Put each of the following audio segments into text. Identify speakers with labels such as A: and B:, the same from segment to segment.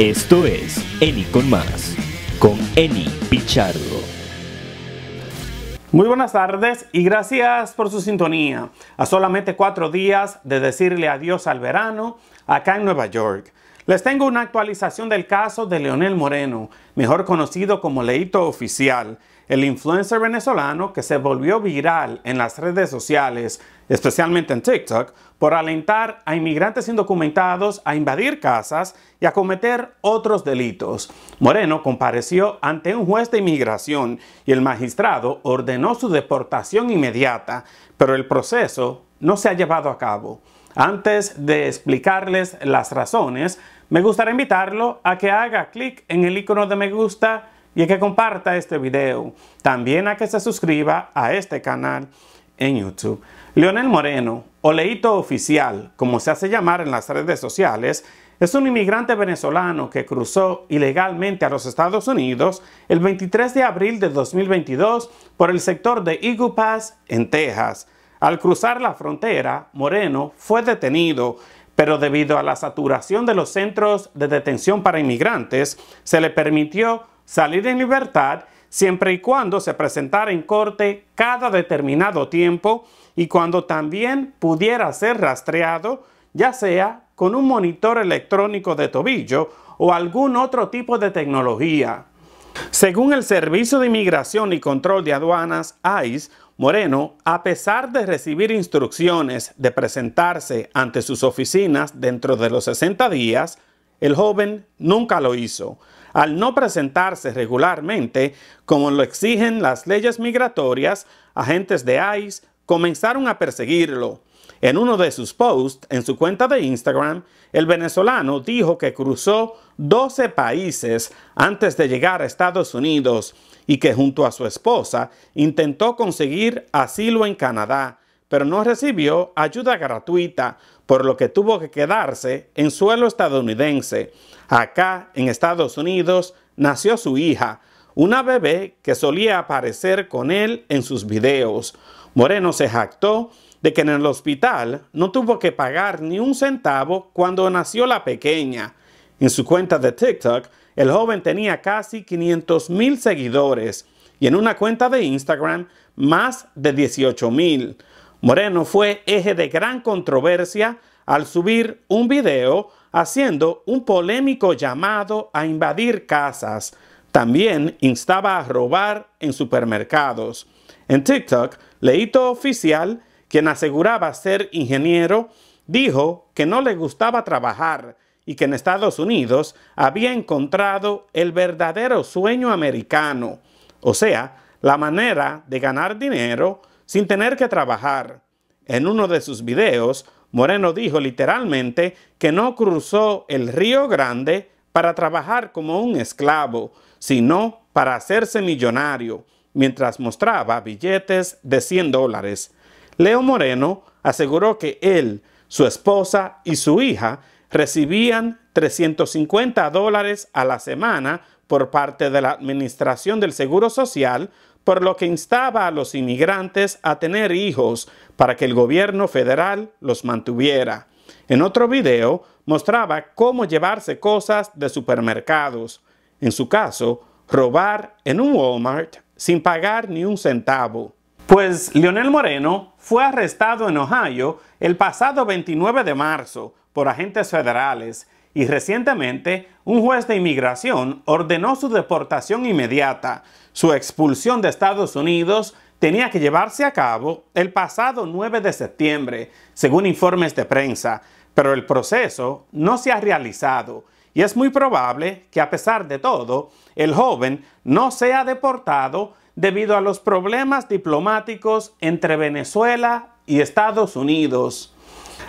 A: Esto es Eni con más, con Eni Pichardo. Muy buenas tardes y gracias por su sintonía. A solamente cuatro días de decirle adiós al verano, acá en Nueva York. Les tengo una actualización del caso de Leonel Moreno, mejor conocido como Leito Oficial, el influencer venezolano que se volvió viral en las redes sociales, especialmente en TikTok, por alentar a inmigrantes indocumentados a invadir casas y a cometer otros delitos. Moreno compareció ante un juez de inmigración y el magistrado ordenó su deportación inmediata, pero el proceso no se ha llevado a cabo. Antes de explicarles las razones, me gustaría invitarlo a que haga clic en el icono de me gusta y que comparta este video. También a que se suscriba a este canal en YouTube. Leonel Moreno, o Leito Oficial, como se hace llamar en las redes sociales, es un inmigrante venezolano que cruzó ilegalmente a los Estados Unidos el 23 de abril de 2022 por el sector de Eagle en Texas. Al cruzar la frontera, Moreno fue detenido, pero debido a la saturación de los centros de detención para inmigrantes, se le permitió salir en libertad siempre y cuando se presentara en corte cada determinado tiempo y cuando también pudiera ser rastreado, ya sea con un monitor electrónico de tobillo o algún otro tipo de tecnología. Según el Servicio de Inmigración y Control de Aduanas, ICE, Moreno, a pesar de recibir instrucciones de presentarse ante sus oficinas dentro de los 60 días, el joven nunca lo hizo. Al no presentarse regularmente, como lo exigen las leyes migratorias, agentes de ICE comenzaron a perseguirlo. En uno de sus posts en su cuenta de Instagram, el venezolano dijo que cruzó 12 países antes de llegar a Estados Unidos y que junto a su esposa intentó conseguir asilo en Canadá, pero no recibió ayuda gratuita, por lo que tuvo que quedarse en suelo estadounidense. Acá, en Estados Unidos, nació su hija, una bebé que solía aparecer con él en sus videos. Moreno se jactó de que en el hospital no tuvo que pagar ni un centavo cuando nació la pequeña. En su cuenta de TikTok, el joven tenía casi 500 mil seguidores y en una cuenta de Instagram más de 18 mil. Moreno fue eje de gran controversia al subir un video haciendo un polémico llamado a invadir casas. También instaba a robar en supermercados. En TikTok, Leito Oficial, quien aseguraba ser ingeniero, dijo que no le gustaba trabajar y que en Estados Unidos había encontrado el verdadero sueño americano, o sea, la manera de ganar dinero sin tener que trabajar. En uno de sus videos, Moreno dijo literalmente que no cruzó el Río Grande para trabajar como un esclavo, sino para hacerse millonario, mientras mostraba billetes de 100 dólares. Leo Moreno aseguró que él, su esposa y su hija recibían 350 dólares a la semana por parte de la Administración del Seguro Social por lo que instaba a los inmigrantes a tener hijos para que el gobierno federal los mantuviera. En otro video mostraba cómo llevarse cosas de supermercados, en su caso, robar en un Walmart sin pagar ni un centavo. Pues Lionel Moreno fue arrestado en Ohio el pasado 29 de marzo por agentes federales y recientemente un juez de inmigración ordenó su deportación inmediata. Su expulsión de Estados Unidos tenía que llevarse a cabo el pasado 9 de septiembre, según informes de prensa, pero el proceso no se ha realizado y es muy probable que a pesar de todo, el joven no sea deportado debido a los problemas diplomáticos entre Venezuela y Estados Unidos.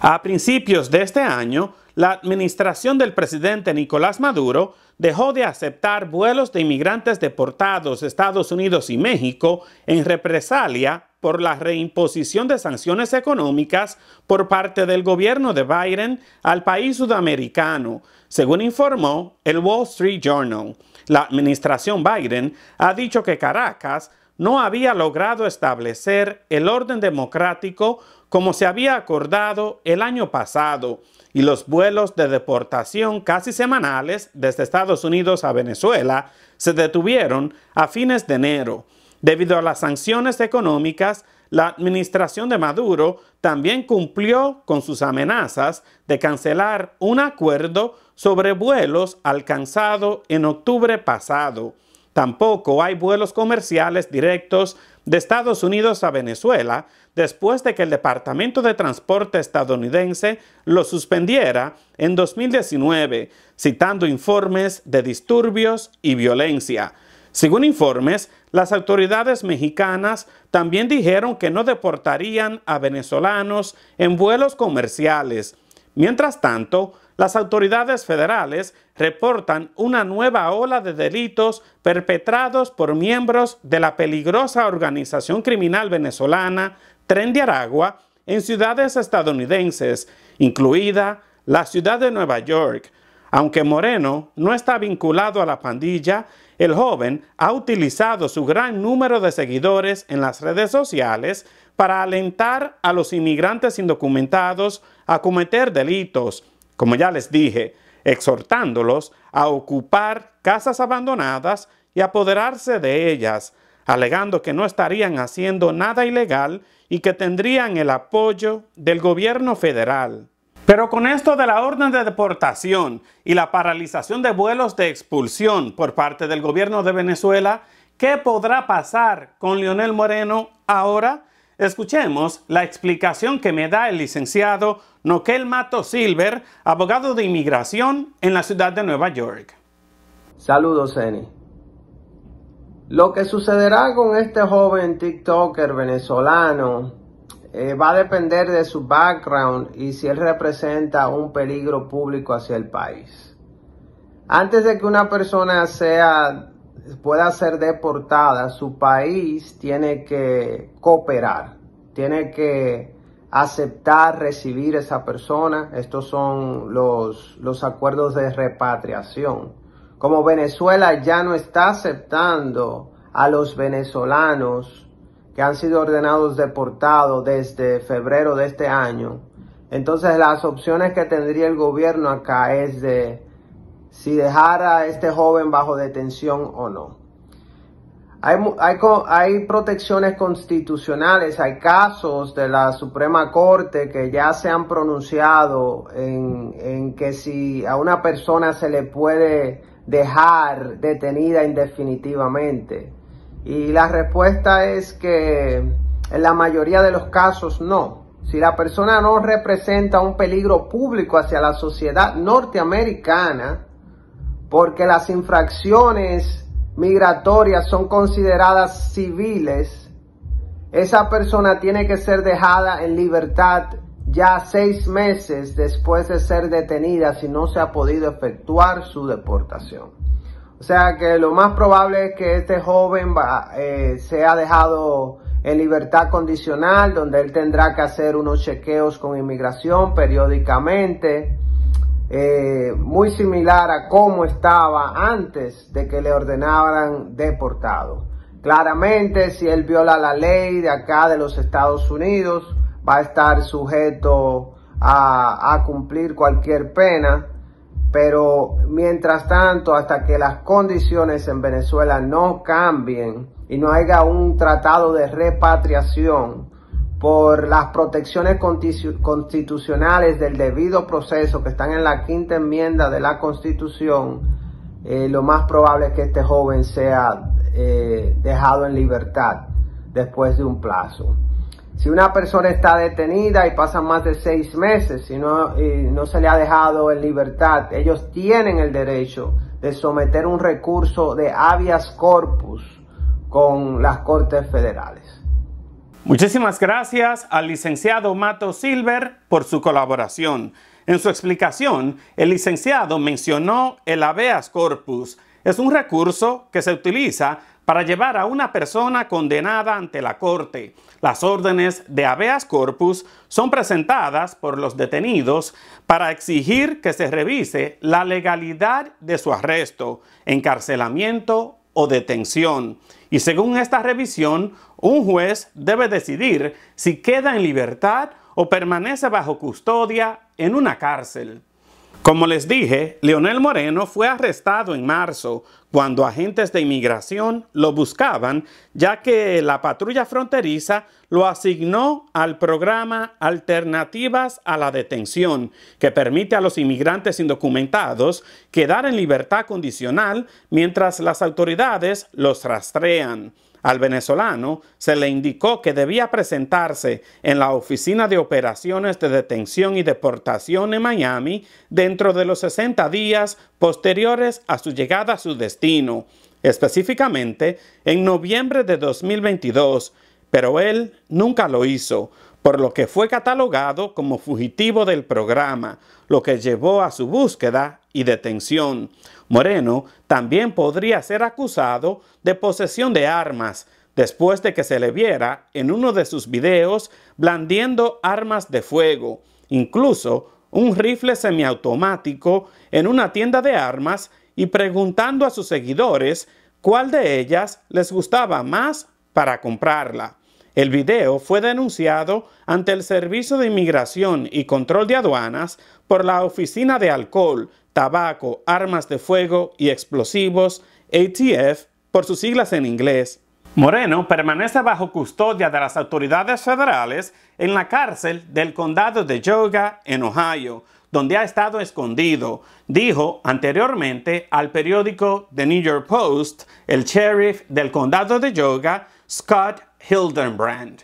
A: A principios de este año, la administración del presidente Nicolás Maduro dejó de aceptar vuelos de inmigrantes deportados de Estados Unidos y México en represalia por la reimposición de sanciones económicas por parte del gobierno de Biden al país sudamericano, según informó el Wall Street Journal. La administración Biden ha dicho que Caracas no había logrado establecer el orden democrático como se había acordado el año pasado y los vuelos de deportación casi semanales desde Estados Unidos a Venezuela se detuvieron a fines de enero. Debido a las sanciones económicas, la administración de Maduro también cumplió con sus amenazas de cancelar un acuerdo sobre vuelos alcanzado en octubre pasado. Tampoco hay vuelos comerciales directos de Estados Unidos a Venezuela después de que el Departamento de Transporte estadounidense lo suspendiera en 2019, citando informes de disturbios y violencia. Según informes, las autoridades mexicanas también dijeron que no deportarían a venezolanos en vuelos comerciales. Mientras tanto, las autoridades federales reportan una nueva ola de delitos perpetrados por miembros de la peligrosa organización criminal venezolana Tren de Aragua en ciudades estadounidenses, incluida la ciudad de Nueva York. Aunque Moreno no está vinculado a la pandilla, el joven ha utilizado su gran número de seguidores en las redes sociales para alentar a los inmigrantes indocumentados a cometer delitos como ya les dije, exhortándolos a ocupar casas abandonadas y apoderarse de ellas, alegando que no estarían haciendo nada ilegal y que tendrían el apoyo del gobierno federal. Pero con esto de la orden de deportación y la paralización de vuelos de expulsión por parte del gobierno de Venezuela, ¿qué podrá pasar con Lionel Moreno ahora? Escuchemos la explicación que me da el licenciado Noquel Mato Silver, abogado de inmigración en la ciudad de Nueva York. Saludos, Eni.
B: Lo que sucederá con este joven TikToker venezolano eh, va a depender de su background y si él representa un peligro público hacia el país. Antes de que una persona sea pueda ser deportada, su país tiene que cooperar, tiene que aceptar recibir esa persona. Estos son los, los acuerdos de repatriación. Como Venezuela ya no está aceptando a los venezolanos que han sido ordenados deportados desde febrero de este año, entonces las opciones que tendría el gobierno acá es de si dejara a este joven bajo detención o no. Hay, hay, hay, protecciones constitucionales, hay casos de la Suprema Corte que ya se han pronunciado en, en que si a una persona se le puede dejar detenida indefinitivamente. Y la respuesta es que en la mayoría de los casos no. Si la persona no representa un peligro público hacia la sociedad norteamericana, porque las infracciones migratorias son consideradas civiles, esa persona tiene que ser dejada en libertad ya seis meses después de ser detenida si no se ha podido efectuar su deportación. O sea que lo más probable es que este joven va, eh, sea dejado en libertad condicional, donde él tendrá que hacer unos chequeos con inmigración periódicamente eh, muy similar a cómo estaba antes de que le ordenaran deportado. Claramente, si él viola la ley de acá de los Estados Unidos, va a estar sujeto a cumplir cualquier pena. Pero mientras tanto, hasta que las condiciones en Venezuela no cambien y no haya un tratado de repatriación, por las protecciones constitucionales del debido proceso que están en la quinta enmienda de la Constitución, eh, lo más probable es que este joven sea eh, dejado en libertad después de un plazo. Si una persona está detenida y pasa más de seis meses y no, y eh, no se le ha dejado en libertad, ellos tienen el derecho de someter un recurso de habeas corpus con las Cortes Federales.
A: Muchísimas gracias al licenciado Mato Silver por su colaboración. En su explicación, el licenciado mencionó el habeas corpus. Es un recurso que se utiliza para llevar a una persona condenada ante la corte. Las órdenes de habeas corpus son presentadas por los detenidos para exigir que se revise la legalidad de su arresto, encarcelamiento o detención. Y según esta revisión, un juez debe decidir si queda en libertad o permanece bajo custodia en una cárcel. Como les dije, Leonel Moreno fue arrestado en marzo cuando agentes de inmigración lo buscaban, ya que la patrulla fronteriza lo asignó al programa Alternativas a la Detención, que permite a los inmigrantes indocumentados quedar en libertad condicional mientras las autoridades los rastrean. Al venezolano se le indicó que debía presentarse en la Oficina de Operaciones de Detención y Deportación en Miami dentro de los 60 días posteriores a su llegada a su destino, específicamente en noviembre de 2022, pero él nunca lo hizo, por lo que fue catalogado como fugitivo del programa, lo que llevó a su búsqueda y detención. Moreno también podría ser acusado de posesión de armas después de que se le viera en uno de sus videos blandiendo armas de fuego, incluso un rifle semiautomático en una tienda de armas y preguntando a sus seguidores cuál de ellas les gustaba más para comprarla. El video fue denunciado ante el Servicio de Inmigración y Control de Aduanas por la Oficina de Alcohol, Tabaco, Armas de Fuego y Explosivos, ATF, por sus siglas en inglés. Moreno permanece bajo custodia de las autoridades federales en la cárcel del condado de Yoga, en Ohio, donde ha estado escondido, dijo anteriormente al periódico The New York Post el sheriff del condado de Yoga, Scott Hildenbrand.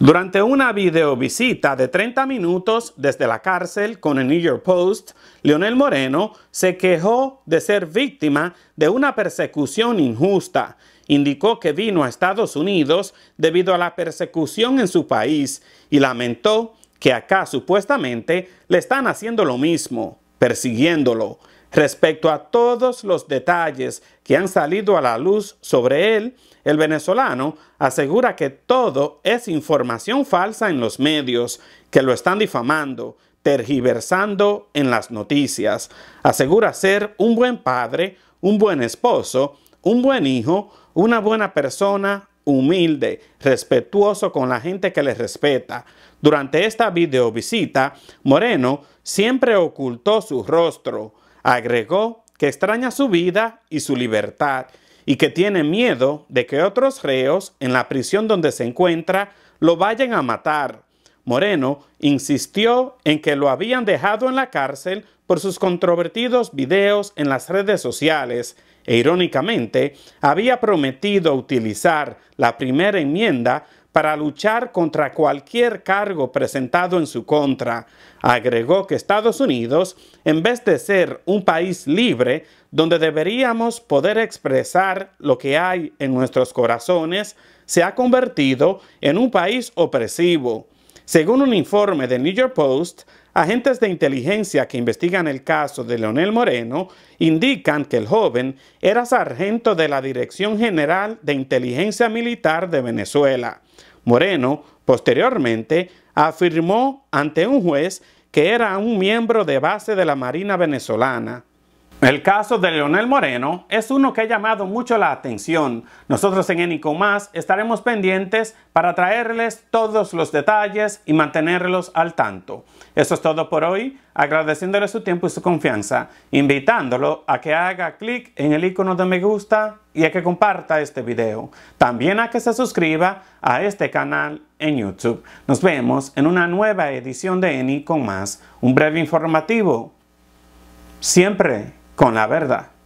A: Durante una videovisita de 30 minutos desde la cárcel con el New York Post, Leonel Moreno se quejó de ser víctima de una persecución injusta. Indicó que vino a Estados Unidos debido a la persecución en su país y lamentó que acá supuestamente le están haciendo lo mismo, persiguiéndolo, respecto a todos los detalles que han salido a la luz sobre él, el venezolano asegura que todo es información falsa en los medios, que lo están difamando, tergiversando en las noticias. Asegura ser un buen padre, un buen esposo, un buen hijo, una buena persona, humilde, respetuoso con la gente que le respeta. Durante esta videovisita, Moreno siempre ocultó su rostro. Agregó que extraña su vida y su libertad y que tiene miedo de que otros reos en la prisión donde se encuentra lo vayan a matar. Moreno insistió en que lo habían dejado en la cárcel por sus controvertidos videos en las redes sociales e irónicamente había prometido utilizar la primera enmienda para luchar contra cualquier cargo presentado en su contra. Agregó que Estados Unidos, en vez de ser un país libre, donde deberíamos poder expresar lo que hay en nuestros corazones, se ha convertido en un país opresivo. Según un informe de New York Post, Agentes de inteligencia que investigan el caso de Leonel Moreno indican que el joven era sargento de la Dirección General de Inteligencia Militar de Venezuela. Moreno, posteriormente, afirmó ante un juez que era un miembro de base de la Marina venezolana. El caso de Leonel Moreno es uno que ha llamado mucho la atención. Nosotros en con Más estaremos pendientes para traerles todos los detalles y mantenerlos al tanto. Eso es todo por hoy, agradeciéndole su tiempo y su confianza, invitándolo a que haga clic en el icono de me gusta y a que comparta este video. También a que se suscriba a este canal en YouTube. Nos vemos en una nueva edición de con Más, un breve informativo. Siempre con la verdad.